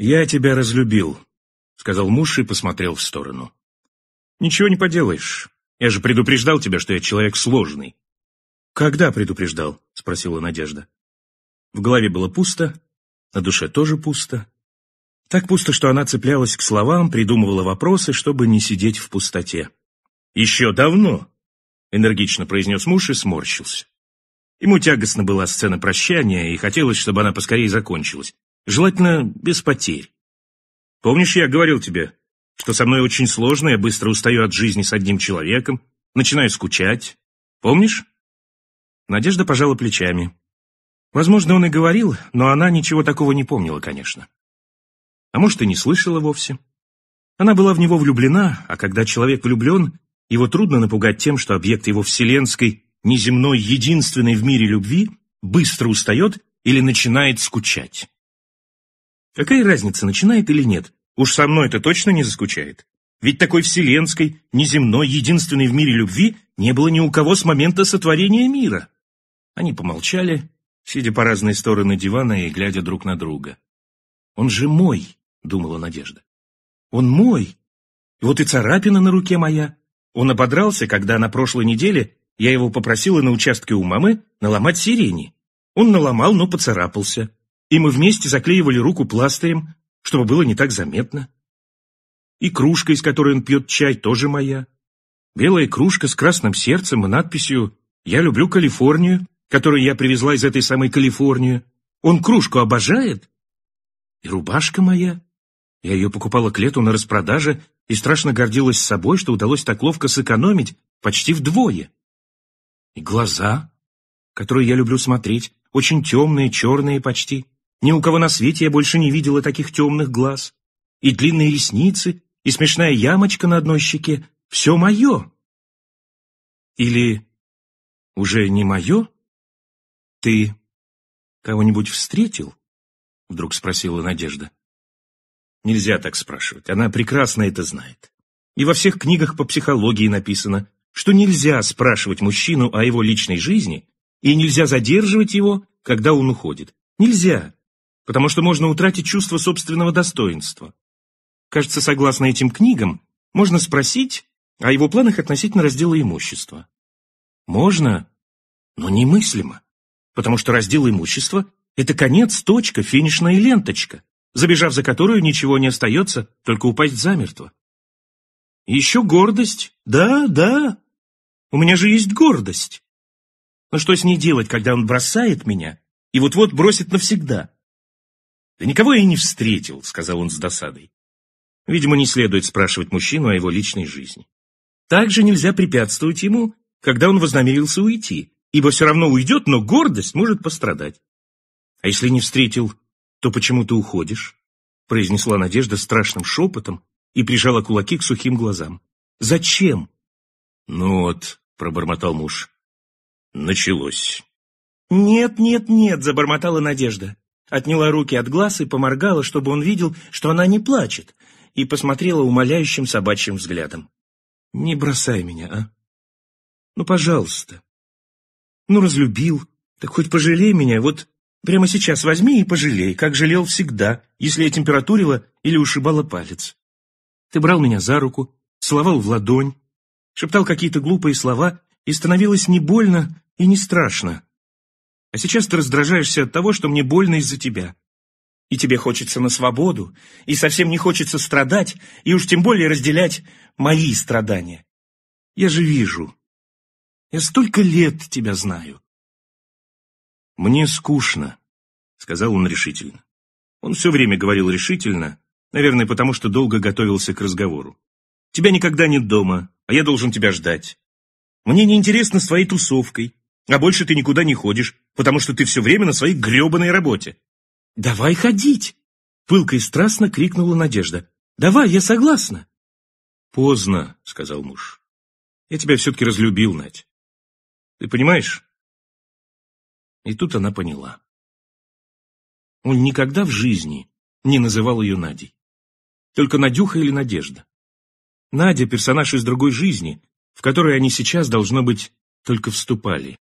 «Я тебя разлюбил», — сказал муж и посмотрел в сторону. «Ничего не поделаешь. Я же предупреждал тебя, что я человек сложный». «Когда предупреждал?» — спросила Надежда. В голове было пусто, на душе тоже пусто. Так пусто, что она цеплялась к словам, придумывала вопросы, чтобы не сидеть в пустоте. «Еще давно!» — энергично произнес муж и сморщился. Ему тягостно была сцена прощания, и хотелось, чтобы она поскорее закончилась. Желательно без потерь. Помнишь, я говорил тебе, что со мной очень сложно, я быстро устаю от жизни с одним человеком, начинаю скучать. Помнишь? Надежда пожала плечами. Возможно, он и говорил, но она ничего такого не помнила, конечно. А может, и не слышала вовсе. Она была в него влюблена, а когда человек влюблен, его трудно напугать тем, что объект его вселенской, неземной, единственной в мире любви быстро устает или начинает скучать. Какая разница, начинает или нет? Уж со мной это точно не заскучает. Ведь такой вселенской, неземной, единственной в мире любви не было ни у кого с момента сотворения мира. Они помолчали, сидя по разные стороны дивана и глядя друг на друга. «Он же мой!» — думала Надежда. «Он мой! И вот и царапина на руке моя! Он ободрался, когда на прошлой неделе я его попросила на участке у мамы наломать сирени. Он наломал, но поцарапался и мы вместе заклеивали руку пластырем, чтобы было не так заметно. И кружка, из которой он пьет чай, тоже моя. Белая кружка с красным сердцем и надписью «Я люблю Калифорнию», которую я привезла из этой самой Калифорнии. Он кружку обожает. И рубашка моя. Я ее покупала к лету на распродаже и страшно гордилась собой, что удалось так ловко сэкономить почти вдвое. И глаза, которые я люблю смотреть, очень темные, черные почти. Ни у кого на свете я больше не видела таких темных глаз. И длинные ресницы, и смешная ямочка на одной щеке — все мое. Или уже не мое? Ты кого-нибудь встретил? Вдруг спросила Надежда. Нельзя так спрашивать, она прекрасно это знает. И во всех книгах по психологии написано, что нельзя спрашивать мужчину о его личной жизни и нельзя задерживать его, когда он уходит. Нельзя, потому что можно утратить чувство собственного достоинства. Кажется, согласно этим книгам, можно спросить о его планах относительно раздела имущества. Можно, но немыслимо, потому что раздел имущества – это конец, точка, финишная ленточка, забежав за которую ничего не остается, только упасть замертво. Еще гордость. Да, да, у меня же есть гордость. Но что с ней делать, когда он бросает меня и вот-вот бросит навсегда? «Да никого я не встретил», — сказал он с досадой. Видимо, не следует спрашивать мужчину о его личной жизни. Также нельзя препятствовать ему, когда он вознамерился уйти, ибо все равно уйдет, но гордость может пострадать. «А если не встретил, то почему ты уходишь?» — произнесла Надежда страшным шепотом и прижала кулаки к сухим глазам. «Зачем?» «Ну вот», — пробормотал муж. «Началось». «Нет, нет, нет», — забормотала Надежда отняла руки от глаз и поморгала, чтобы он видел, что она не плачет, и посмотрела умоляющим собачьим взглядом. «Не бросай меня, а? Ну, пожалуйста. Ну, разлюбил. Так хоть пожалей меня, вот прямо сейчас возьми и пожалей, как жалел всегда, если я температурила или ушибала палец. Ты брал меня за руку, целовал в ладонь, шептал какие-то глупые слова, и становилось не больно и не страшно, а сейчас ты раздражаешься от того, что мне больно из-за тебя. И тебе хочется на свободу, и совсем не хочется страдать, и уж тем более разделять мои страдания. Я же вижу. Я столько лет тебя знаю. Мне скучно, — сказал он решительно. Он все время говорил решительно, наверное, потому что долго готовился к разговору. Тебя никогда нет дома, а я должен тебя ждать. Мне неинтересно с твоей тусовкой, а больше ты никуда не ходишь, потому что ты все время на своей гребаной работе. «Давай ходить!» — пылко и страстно крикнула Надежда. «Давай, я согласна!» «Поздно», — сказал муж. «Я тебя все-таки разлюбил, Надь. Ты понимаешь?» И тут она поняла. Он никогда в жизни не называл ее Надей. Только Надюха или Надежда. Надя — персонаж из другой жизни, в которой они сейчас, должно быть, только вступали.